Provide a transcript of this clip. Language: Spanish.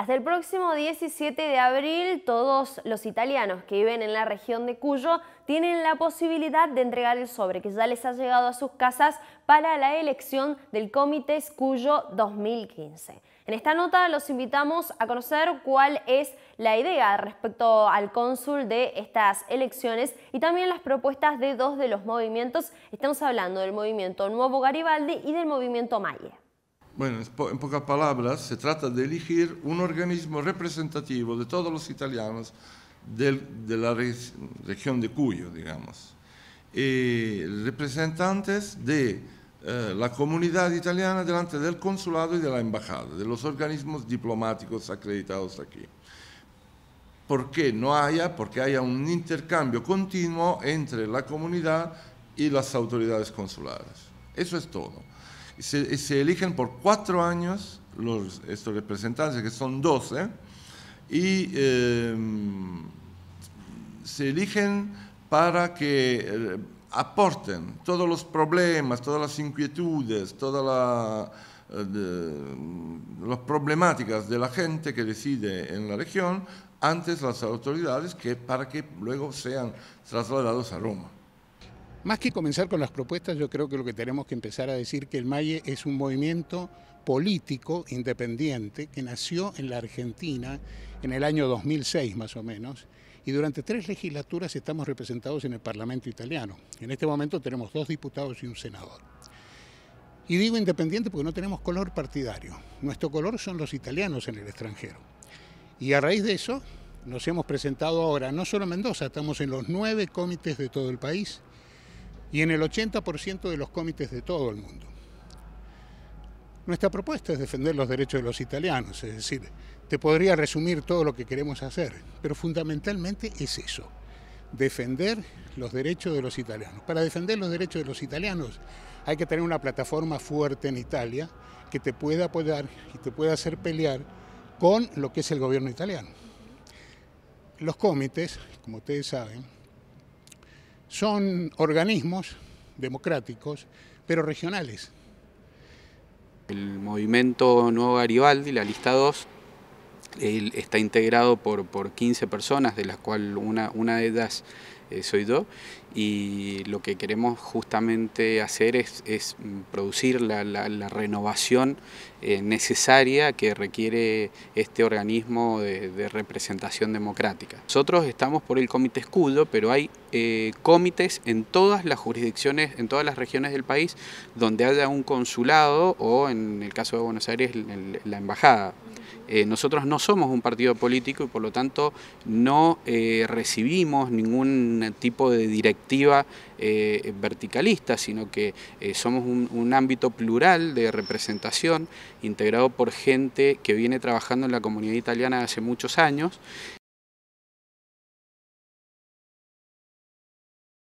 Hasta el próximo 17 de abril, todos los italianos que viven en la región de Cuyo tienen la posibilidad de entregar el sobre que ya les ha llegado a sus casas para la elección del Comité Cuyo 2015. En esta nota los invitamos a conocer cuál es la idea respecto al cónsul de estas elecciones y también las propuestas de dos de los movimientos. Estamos hablando del movimiento Nuevo Garibaldi y del movimiento Mayer. Bueno, en pocas palabras, se trata de elegir un organismo representativo de todos los italianos de la región de Cuyo, digamos, eh, representantes de eh, la comunidad italiana delante del consulado y de la embajada, de los organismos diplomáticos acreditados aquí. ¿Por qué no haya, porque haya un intercambio continuo entre la comunidad y las autoridades consulares. Eso es todo se, eligen por cuatro años los, estos representantes, que son 12, y em, se eligen para que eh, aporten todos los problemas, todas las inquietudes, todas eh, las problemáticas de la gente que decide en la región antes las autoridades que para que luego sean trasladados a Roma. Más que comenzar con las propuestas, yo creo que lo que tenemos que empezar a decir que el MAIE es un movimiento político independiente que nació en la Argentina en el año 2006 más o menos y durante tres legislaturas estamos representados en el Parlamento italiano. En este momento tenemos dos diputados y un senador. Y digo independiente porque no tenemos color partidario. Nuestro color son los italianos en el extranjero. Y a raíz de eso nos hemos presentado ahora no solo en Mendoza, estamos en los nueve comités de todo el país y en el 80% de los comités de todo el mundo. Nuestra propuesta es defender los derechos de los italianos, es decir, te podría resumir todo lo que queremos hacer, pero fundamentalmente es eso, defender los derechos de los italianos. Para defender los derechos de los italianos hay que tener una plataforma fuerte en Italia que te pueda apoyar y te pueda hacer pelear con lo que es el gobierno italiano. Los comités, como ustedes saben, son organismos democráticos, pero regionales. El movimiento Nuevo Garibaldi, la lista 2, está integrado por, 15 personas, de las cuales una, de ellas eh, soy yo, y lo que queremos justamente hacer es, producir la, renovación eh, necesaria que requiere este organismo de, representación democrática. Nosotros estamos por el Comité Escudo, pero hay eh, comités en todas las jurisdicciones, en todas las regiones del país, donde haya un consulado o, en el caso de Buenos Aires, la embajada. Eh, nosotros no somos un partido político y por lo tanto no eh, recibimos ningún tipo de directiva eh, verticalista, sino que somos un, un, ámbito plural de representación integrado por gente que viene trabajando en la comunidad italiana hace muchos años